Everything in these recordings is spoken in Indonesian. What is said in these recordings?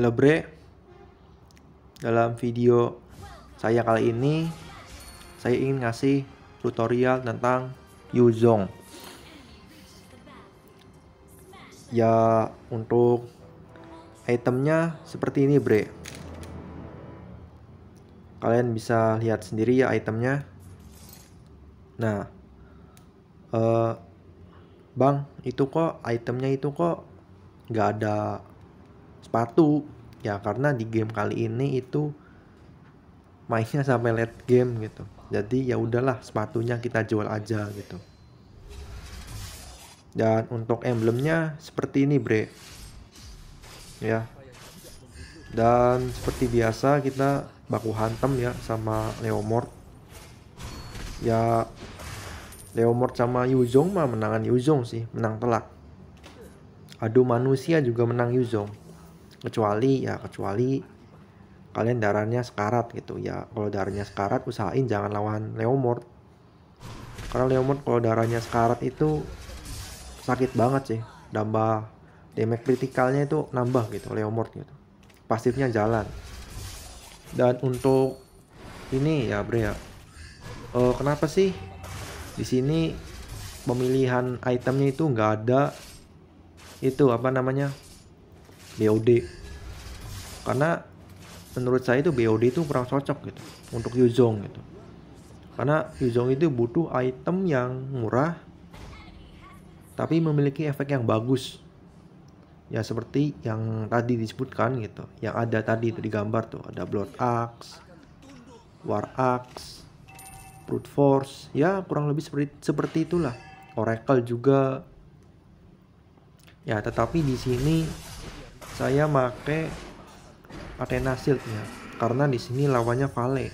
Hello Bre Dalam video saya kali ini Saya ingin ngasih tutorial tentang Yuzong Ya untuk itemnya seperti ini Bre Kalian bisa lihat sendiri ya itemnya Nah uh, Bang itu kok itemnya itu kok nggak ada sepatu ya karena di game kali ini itu mainnya sampai late game gitu jadi ya udahlah sepatunya kita jual aja gitu dan untuk emblemnya seperti ini bre ya dan seperti biasa kita baku hantam ya sama Leomord ya Leomord sama Yuzong mah menangan Yuzong sih menang telak aduh manusia juga menang Yuzong kecuali ya kecuali kalian darahnya sekarat gitu ya kalau darahnya sekarat usahain jangan lawan Leomord karena Leomord kalau darahnya sekarat itu sakit banget sih tambah damage kritikalnya itu nambah gitu Leomord gitu pasifnya jalan dan untuk ini ya bre ya uh, kenapa sih di sini pemilihan itemnya itu nggak ada itu apa namanya BOD karena menurut saya itu BOD itu kurang cocok gitu untuk Yuzong gitu karena Yuzong itu butuh item yang murah tapi memiliki efek yang bagus ya seperti yang tadi disebutkan gitu yang ada tadi itu digambar tuh ada blood axe war axe brute force ya kurang lebih seperti seperti itulah oracle juga ya tetapi di sini saya pakai Athena Shield ya karena di sini lawannya Vale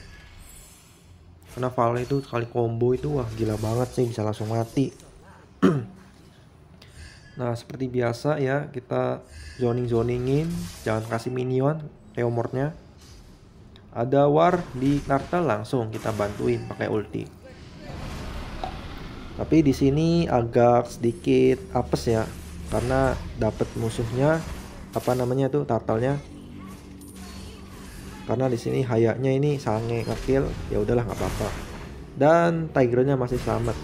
karena Vale itu sekali combo itu wah gila banget sih bisa langsung mati nah seperti biasa ya kita zoning zoningin jangan kasih minion Leomordnya ada war di Narta langsung kita bantuin pakai ulti tapi di sini agak sedikit apes ya karena dapat musuhnya apa namanya tuh turtle karena di sini hayaknya ini sange ngekil ya udahlah nggak apa-apa dan tigernya masih selamat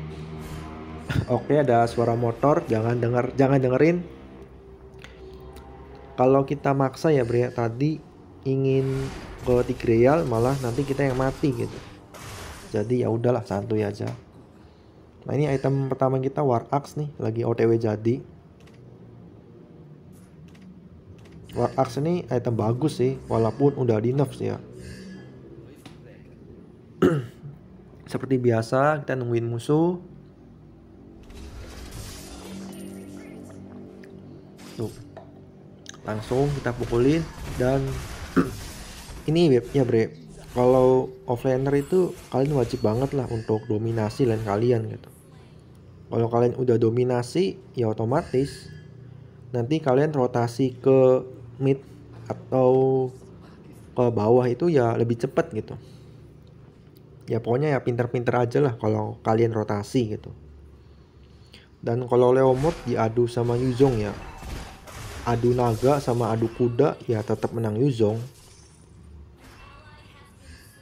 oke ada suara motor jangan dengar jangan dengerin kalau kita maksa ya Bria tadi ingin go Tigreal malah nanti kita yang mati gitu jadi ya udahlah santuy aja nah ini item pertama kita War Axe nih lagi OTW jadi War Axe ini item bagus sih walaupun udah di nerf ya seperti biasa kita nungguin musuh tuh langsung kita pukulin dan ini webnya ya bre kalau offlaner itu kalian wajib banget lah untuk dominasi lain kalian gitu kalau kalian udah dominasi ya otomatis nanti kalian rotasi ke mid atau ke bawah itu ya lebih cepat gitu ya pokoknya ya pinter-pinter aja lah kalau kalian rotasi gitu dan kalau Leomord diadu sama Yuzong ya adu naga sama adu kuda ya tetap menang Yuzong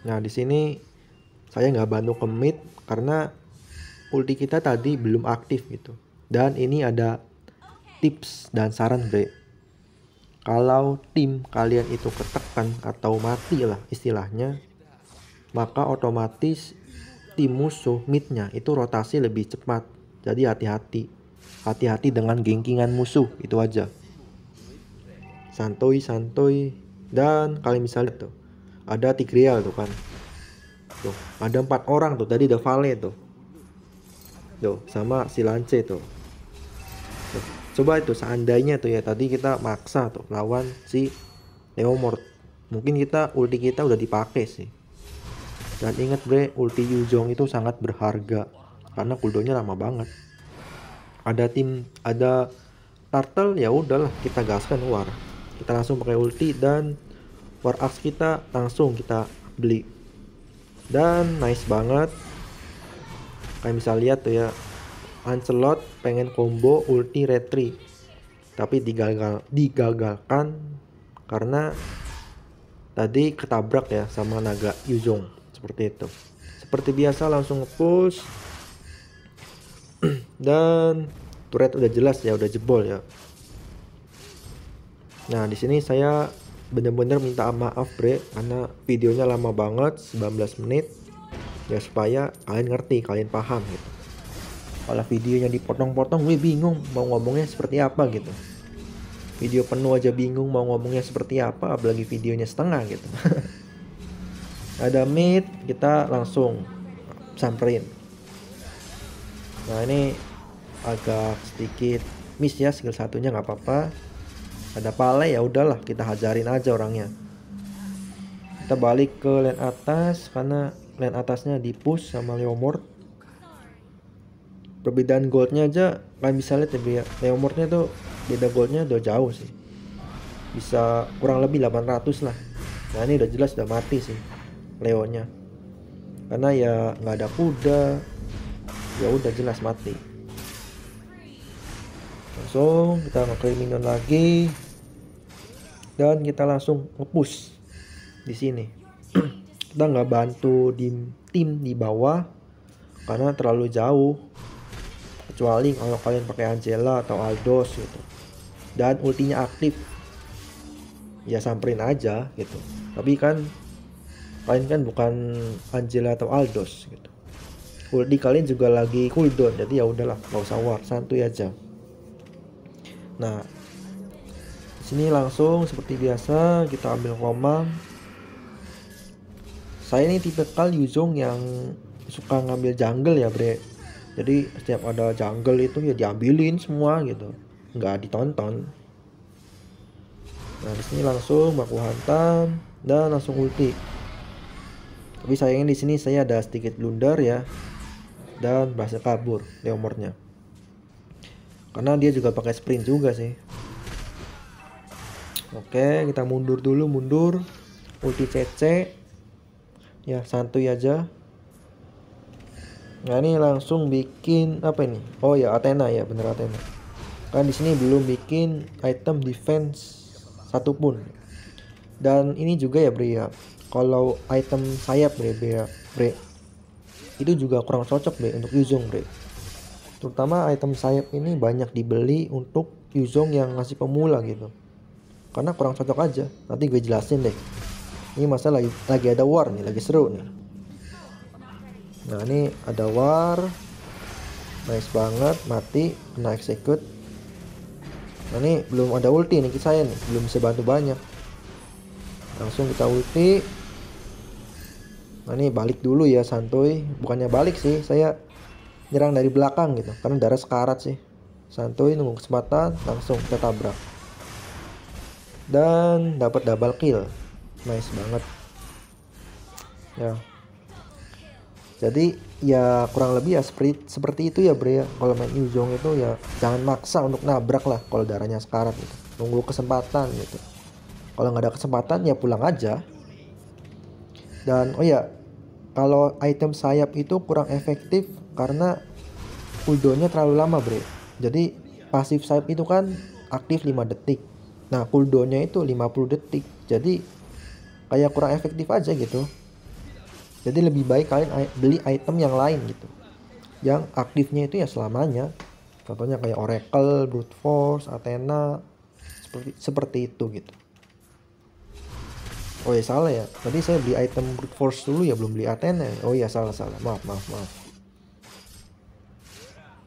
nah di sini saya nggak bantu ke mid karena ulti kita tadi belum aktif gitu dan ini ada tips dan saran dari kalau tim kalian itu ketekan atau mati lah istilahnya, maka otomatis tim musuh midnya itu rotasi lebih cepat. Jadi hati-hati. Hati-hati dengan gengkingan musuh, itu aja. Santoi, santoi. Dan kalian bisa lihat tuh, ada Tigreal tuh kan. Tuh, ada empat orang tuh, tadi ada Vale tuh. Tuh, sama si Lance tuh coba itu seandainya tuh ya tadi kita maksa tuh lawan si Neomort mungkin kita ulti kita udah dipakai sih dan inget bre ulti Yuzong itu sangat berharga karena cooldownnya lama banget ada tim ada turtle ya udahlah kita gaskan war kita langsung pakai ulti dan war axe kita langsung kita beli dan nice banget kalian bisa lihat tuh ya Ancelot pengen combo ulti retri tapi digagal digagalkan karena tadi ketabrak ya sama naga Yuzong seperti itu seperti biasa langsung ngepush dan turret udah jelas ya udah jebol ya nah di sini saya bener-bener minta maaf bre karena videonya lama banget 19 menit ya supaya kalian ngerti kalian paham gitu malah videonya dipotong-potong gue bingung mau ngomongnya seperti apa gitu video penuh aja bingung mau ngomongnya seperti apa apalagi videonya setengah gitu ada mid, kita langsung samperin nah ini agak sedikit miss ya skill satunya nggak apa-apa ada pale ya udahlah kita hajarin aja orangnya kita balik ke lane atas karena lane atasnya di push sama Leomord perbedaan goldnya aja kan bisa lihat ya Neomorphnya tuh beda goldnya udah jauh sih bisa kurang lebih 800 lah nah ini udah jelas udah mati sih Leonya karena ya nggak ada kuda ya udah jelas mati langsung kita ngeklaim minion lagi dan kita langsung ngepush di sini kita nggak bantu tim tim di bawah karena terlalu jauh kecuali kalau kalian pakai Angela atau Aldos gitu dan ultinya aktif ya samperin aja gitu tapi kan kalian kan bukan Angela atau Aldos gitu ulti kalian juga lagi cooldown jadi ya udahlah nggak usah war santuy aja nah sini langsung seperti biasa kita ambil koma saya ini tipe kal Yuzong yang suka ngambil jungle ya bre jadi setiap ada jungle itu ya diambilin semua gitu nggak ditonton nah di sini langsung baku hantam dan langsung ulti tapi sayangnya di sini saya ada sedikit blunder ya dan berhasil kabur leomornya. karena dia juga pakai sprint juga sih oke kita mundur dulu mundur ulti CC ya santuy aja Nah ini langsung bikin apa ini? Oh ya Athena ya bener Athena. Kan di sini belum bikin item defense satupun. Dan ini juga ya Bria. Ya. Kalau item sayap Bria, Bre, Bria ya, itu juga kurang cocok Bre untuk Yuzong Bre. Terutama item sayap ini banyak dibeli untuk Yuzong yang masih pemula gitu. Karena kurang cocok aja. Nanti gue jelasin deh. Ini masalah lagi lagi ada war nih, lagi seru nih nah ini ada war nice banget mati kena execute eh, nah ini belum ada ulti nih saya nih belum bisa bantu banyak langsung kita ulti nah ini balik dulu ya santuy bukannya balik sih saya nyerang dari belakang gitu karena darah sekarat sih santuy nunggu kesempatan langsung kita tabrak dan dapat double kill nice banget ya jadi ya kurang lebih ya seperti seperti itu ya Bre kalau main Yuzong itu ya jangan maksa untuk nabrak lah kalau darahnya sekarat gitu nunggu kesempatan gitu kalau nggak ada kesempatan ya pulang aja dan oh ya kalau item sayap itu kurang efektif karena cooldownnya terlalu lama Bre jadi pasif sayap itu kan aktif 5 detik nah cooldownnya itu 50 detik jadi kayak kurang efektif aja gitu jadi lebih baik kalian beli item yang lain gitu yang aktifnya itu ya selamanya contohnya kayak Oracle, Brute Force, Athena seperti, seperti itu gitu oh ya salah ya tadi saya beli item Brute Force dulu ya belum beli Athena oh ya salah salah maaf maaf maaf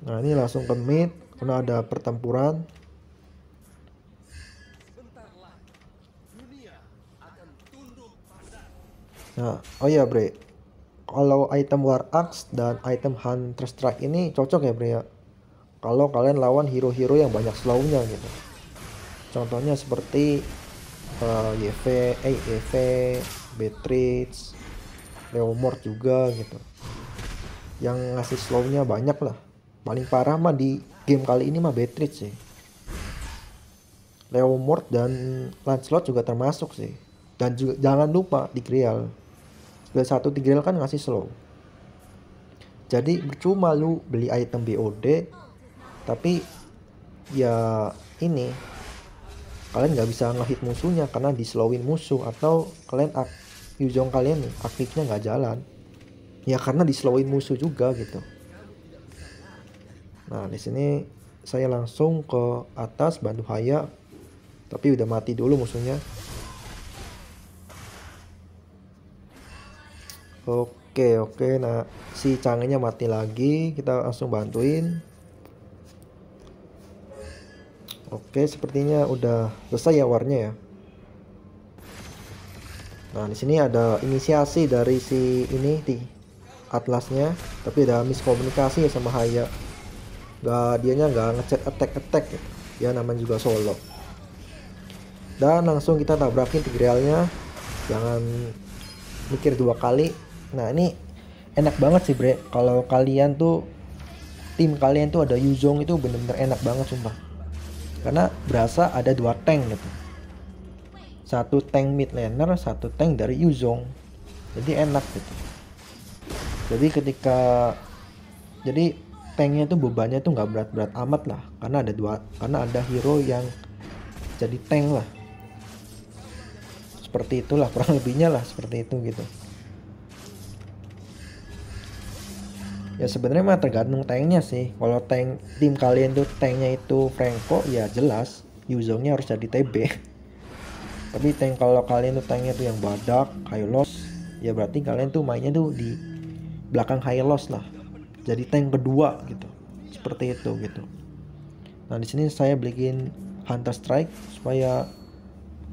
nah ini langsung ke mid karena ada pertempuran Nah, oh iya Bre, kalau item War Axe dan item Hunter Strike ini cocok ya Bre ya? Kalau kalian lawan hero-hero yang banyak slownya gitu. Contohnya seperti uh, YV, eh, eh Beatrice, Leomord juga gitu. Yang ngasih slownya banyak lah. Paling parah mah di game kali ini mah Beatrice sih. Leomord dan Lancelot juga termasuk sih. Dan juga jangan lupa di Grial. 13 Tigreal kan ngasih slow jadi percuma lu beli item BOD tapi ya ini kalian nggak bisa ngehit musuhnya karena di slowin musuh atau kalian Yuzong kalian nih aktifnya nggak jalan ya karena di slowin musuh juga gitu nah di sini saya langsung ke atas bantu Haya tapi udah mati dulu musuhnya Oke, oke. Nah, si canggihnya mati lagi. Kita langsung bantuin. Oke, sepertinya udah selesai ya warnya ya. Nah, di sini ada inisiasi dari si ini di atlasnya, tapi ada miskomunikasi ya sama Haya. Gak dianya gak ngecek attack-attack gitu. Ya namanya juga solo. Dan langsung kita tabrakin tigrealnya. Jangan mikir dua kali Nah ini enak banget sih bre. Kalau kalian tuh tim kalian tuh ada Yuzong itu bener-bener enak banget sumpah. Karena berasa ada dua tank gitu. Satu tank mid laner, satu tank dari Yuzong. Jadi enak gitu. Jadi ketika jadi tanknya tuh bebannya tuh nggak berat-berat amat lah karena ada dua karena ada hero yang jadi tank lah seperti itulah kurang lebihnya lah seperti itu gitu ya sebenarnya mah tergantung tanknya sih kalau tank tim kalian tuh tanknya itu Franco ya jelas Yuzongnya harus jadi TB tapi tank kalau kalian tuh tanknya tuh yang badak high loss ya berarti kalian tuh mainnya tuh di belakang high loss lah jadi tank kedua gitu seperti itu gitu nah di sini saya bikin hunter strike supaya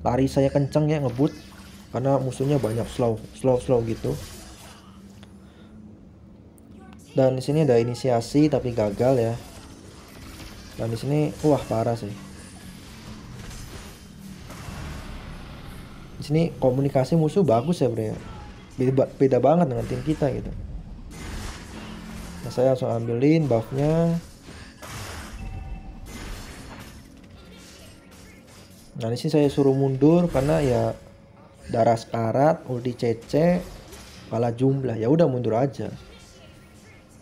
lari saya kenceng ya ngebut karena musuhnya banyak slow slow slow gitu dan di sini ada inisiasi tapi gagal ya dan di sini wah parah sih di sini komunikasi musuh bagus ya bro ya. beda, beda banget dengan tim kita gitu nah, saya langsung ambilin buffnya nah di sini saya suruh mundur karena ya darah sekarat ulti cc kalah jumlah ya udah mundur aja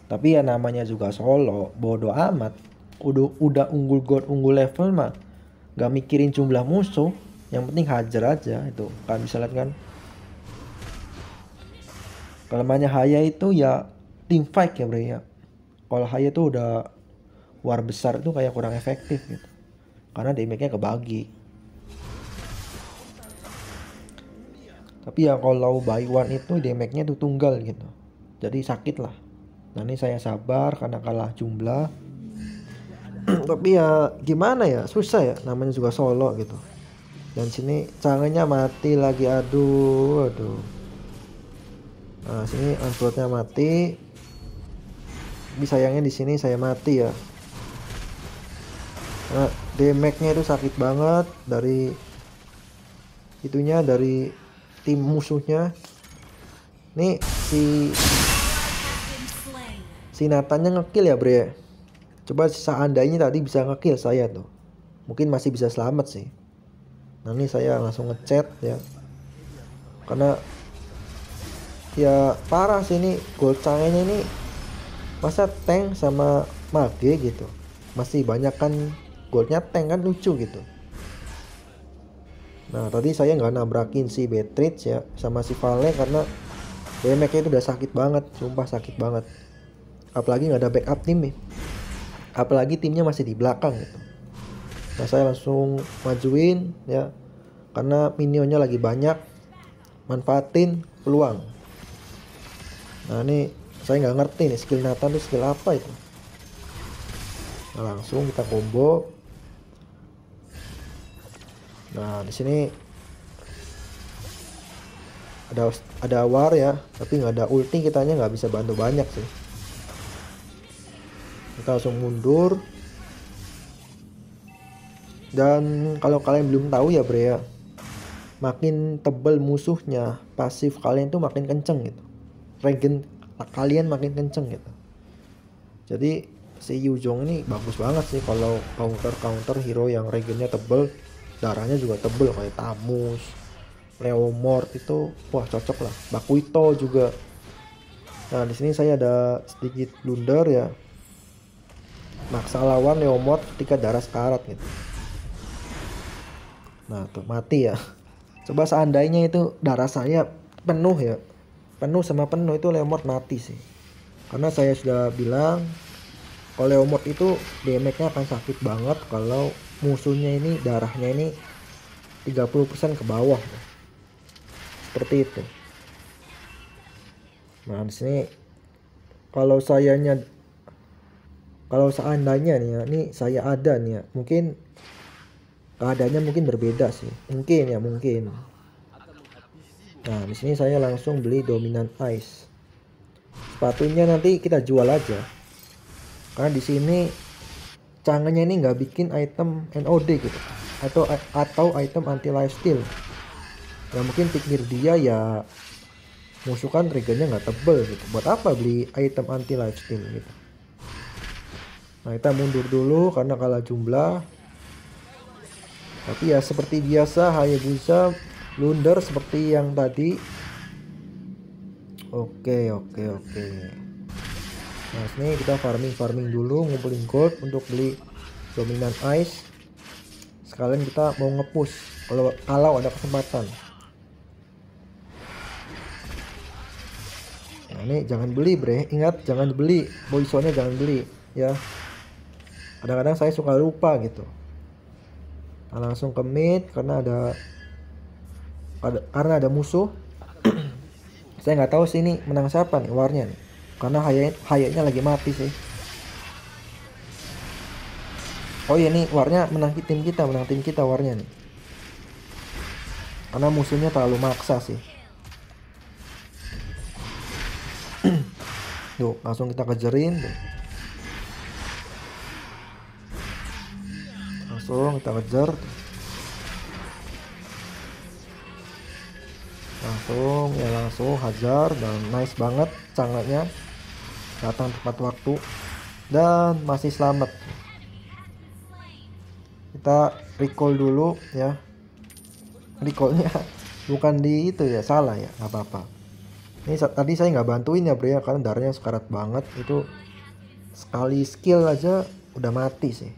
tapi ya namanya juga solo bodoh amat udah udah unggul god unggul level mah gak mikirin jumlah musuh yang penting hajar aja itu kan bisa lihat kan kelemahannya Haya itu ya team fight ya bro ya kalau Haya itu udah war besar itu kayak kurang efektif gitu karena damage-nya kebagi tapi ya kalau buy one itu damage-nya itu tunggal gitu jadi sakit lah Nah ini saya sabar karena kalah jumlah. Tapi ya gimana ya susah ya namanya juga solo gitu. Dan sini caranya mati lagi aduh aduh. Nah sini onslaught mati. Tapi sayangnya di sini saya mati ya. Nah, damage-nya itu sakit banget dari itunya dari tim musuhnya. Nih si si Nathannya ngekill ya bre coba seandainya tadi bisa ngekill saya tuh mungkin masih bisa selamat sih nah ini saya langsung ngechat ya karena ya parah sih ini gold cangenya ini masa tank sama mage gitu masih banyak kan goldnya tank kan lucu gitu Nah tadi saya nggak nabrakin si Beatrice ya sama si Vale karena damage itu udah sakit banget, sumpah sakit banget apalagi nggak ada backup tim nih apalagi timnya masih di belakang gitu nah saya langsung majuin ya karena minionnya lagi banyak manfaatin peluang nah ini saya nggak ngerti nih skill Nathan itu skill apa itu nah, langsung kita combo nah di sini ada ada war ya tapi nggak ada ulti kitanya nggak bisa bantu banyak sih kita langsung mundur dan kalau kalian belum tahu ya bre ya makin tebal musuhnya pasif kalian tuh makin kenceng gitu regen kalian makin kenceng gitu jadi si Yujong ini bagus banget sih kalau counter counter hero yang regennya tebel darahnya juga tebel kayak Tamus Leomord itu wah cocok lah Bakuito juga nah di sini saya ada sedikit blunder ya maksa lawan Leomord ketika darah sekarat gitu. Nah tuh mati ya. Coba seandainya itu darah saya penuh ya, penuh sama penuh itu Leomord mati sih. Karena saya sudah bilang kalau Leomord itu damage-nya akan sakit banget kalau musuhnya ini darahnya ini 30% ke bawah. Seperti itu. Nah, di sini kalau sayanya kalau seandainya nih ya, ini saya ada nih ya, mungkin keadaannya mungkin berbeda sih. Mungkin ya, mungkin. Nah, di sini saya langsung beli dominan ice. Sepatunya nanti kita jual aja. Karena di sini cangannya ini nggak bikin item NOD gitu atau atau item anti lifesteal. Ya mungkin pikir dia ya musuh kan triggernya nggak tebel gitu. Buat apa beli item anti lifesteal gitu? Nah kita mundur dulu karena kalah jumlah. Tapi ya seperti biasa Hayabusa blunder seperti yang tadi. Oke oke oke. Nah ini kita farming farming dulu ngumpulin gold untuk beli dominan ice. Sekalian kita mau ngepush kalau kalau ada kesempatan. Nah ini jangan beli bre, ingat jangan beli, boysonnya jangan beli ya kadang-kadang saya suka lupa gitu nah, langsung ke mid karena ada karena ada musuh saya nggak tahu sih ini menang siapa nih warnya nih karena hayatnya lagi mati sih oh iya nih warnya menang tim kita menang tim kita warnya nih karena musuhnya terlalu maksa sih Tuh, langsung kita kejerin. Tuh. langsung kita kejar langsung ya langsung hajar dan nice banget sangatnya datang tepat waktu dan masih selamat kita recall dulu ya recallnya bukan di itu ya salah ya nggak apa-apa ini tadi saya nggak bantuin ya bro ya karena darahnya sekarat banget itu sekali skill aja udah mati sih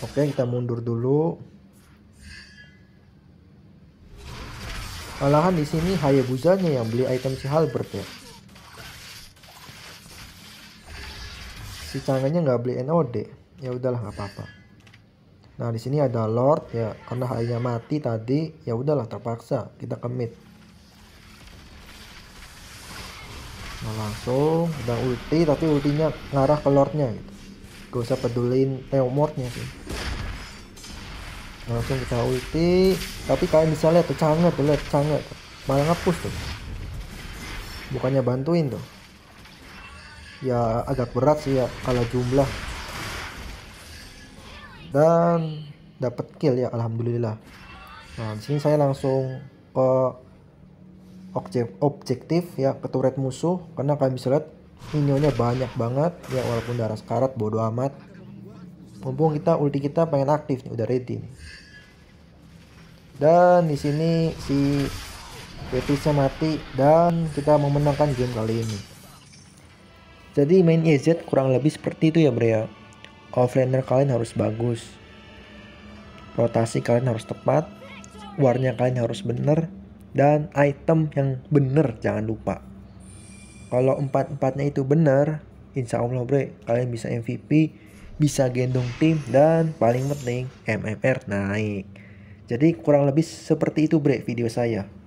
Oke, kita mundur dulu. Malahan di sini Hayabusa-nya yang beli item si Halbert ya. Si tangannya nggak beli NOD. Ya udahlah nggak apa-apa. Nah, di sini ada Lord ya, karena hanya mati tadi, ya udahlah terpaksa kita kemit. Nah, langsung udah ulti tapi ultinya ngarah ke Lordnya gitu gak usah pedulin teomornya eh, sih langsung kita ulti tapi kalian bisa lihat tuh canggih tuh lihat canggih malah ngepus tuh bukannya bantuin tuh ya agak berat sih ya kalau jumlah dan dapat kill ya alhamdulillah nah di sini saya langsung ke objek objektif ya ke turret musuh karena kalian bisa lihat minionnya banyak banget ya walaupun darah sekarat bodo amat mumpung kita ulti kita pengen aktif nih udah ready nih dan di sini si petisnya mati dan kita memenangkan game kali ini jadi main EZ kurang lebih seperti itu ya bro ya offlaner kalian harus bagus rotasi kalian harus tepat warnya kalian harus bener dan item yang bener jangan lupa kalau empat empatnya itu benar insya Allah bre kalian bisa MVP bisa gendong tim dan paling penting MMR naik jadi kurang lebih seperti itu bre video saya